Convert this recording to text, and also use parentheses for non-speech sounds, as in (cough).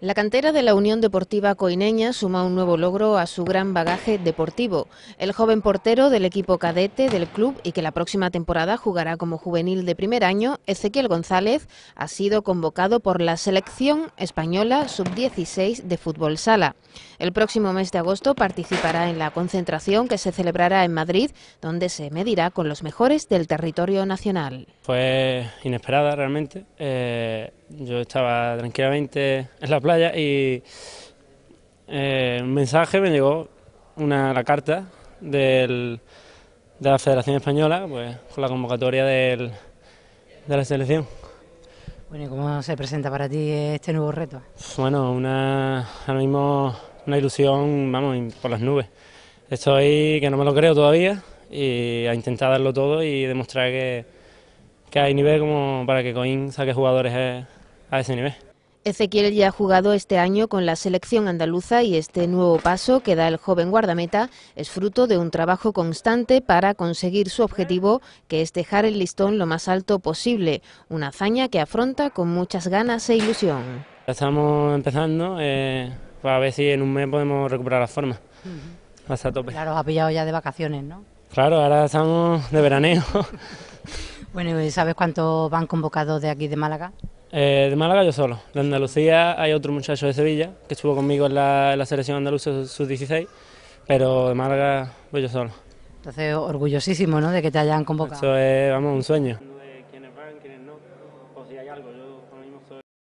La cantera de la Unión Deportiva Coineña suma un nuevo logro a su gran bagaje deportivo. El joven portero del equipo cadete del club y que la próxima temporada jugará como juvenil de primer año, Ezequiel González, ha sido convocado por la selección española sub-16 de fútbol sala. El próximo mes de agosto participará en la concentración que se celebrará en Madrid, donde se medirá con los mejores del territorio nacional. Fue inesperada realmente. Eh, yo estaba tranquilamente en la playa y eh, un mensaje me llegó, una, la carta del, de la Federación Española pues, con la convocatoria del, de la selección. Bueno, cómo se presenta para ti este nuevo reto? Bueno, una, ahora mismo una ilusión, vamos, por las nubes. Estoy que no me lo creo todavía y a intentar darlo todo y demostrar que, que hay nivel como para que Coin saque jugadores eh, a ese nivel. Ezequiel ya ha jugado este año con la selección andaluza y este nuevo paso que da el joven guardameta es fruto de un trabajo constante para conseguir su objetivo, que es dejar el listón lo más alto posible, una hazaña que afronta con muchas ganas e ilusión. Estamos empezando eh, para ver si en un mes podemos recuperar la forma hasta tope. Claro, ha pillado ya de vacaciones, ¿no? Claro, ahora estamos de veraneo. (laughs) bueno, sabes cuántos van convocados de aquí de Málaga? Eh, de Málaga yo solo. De Andalucía hay otro muchacho de Sevilla que estuvo conmigo en la, selección andaluza sub-16, pero de Málaga voy yo solo. Entonces, orgullosísimo, ¿no?, de que te hayan convocado. Eso es, vamos, un sueño.